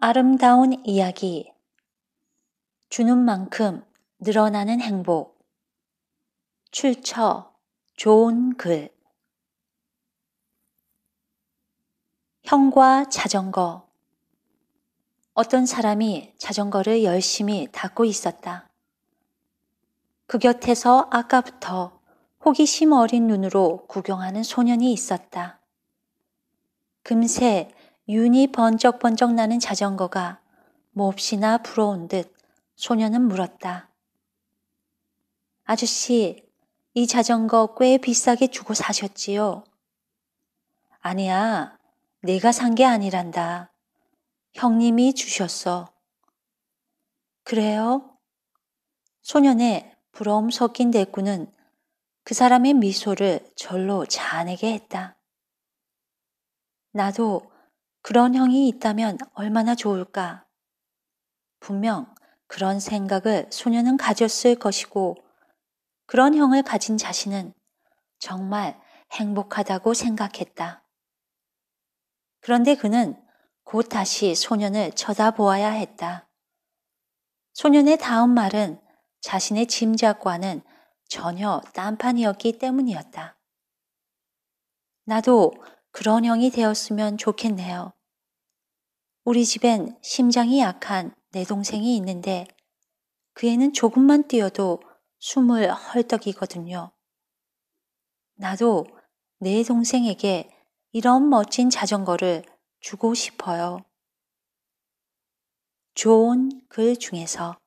아름다운 이야기. 주는 만큼 늘어나는 행복. 출처. 좋은 글. 형과 자전거. 어떤 사람이 자전거를 열심히 닦고 있었다. 그 곁에서 아까부터 호기심 어린 눈으로 구경하는 소년이 있었다. 금세 윤이 번쩍번쩍 나는 자전거가 몹시나 부러운 듯 소녀는 물었다. 아저씨, 이 자전거 꽤 비싸게 주고 사셨지요? 아니야, 내가 산 게 아니란다. 형님이 주셨어. 그래요? 소년의 부러움 섞인 대꾸는 그 사람의 미소를 절로 자아내게 했다. 나도 그런 형이 있다면 얼마나 좋을까? 분명 그런 생각을 소녀는 가졌을 것이고 그런 형을 가진 자신은 정말 행복하다고 생각했다. 그런데 그는 곧 다시 소년을 쳐다보아야 했다. 소년의 다음 말은 자신의 짐작과는 전혀 딴판이었기 때문이었다. 나도 그런 형이 되었으면 좋겠네요. 우리 집엔 심장이 약한 내 동생이 있는데 그 애는 조금만 뛰어도 숨을 헐떡이거든요. 나도 내 동생에게 이런 멋진 자전거를 주고 싶어요. 좋은 글 중에서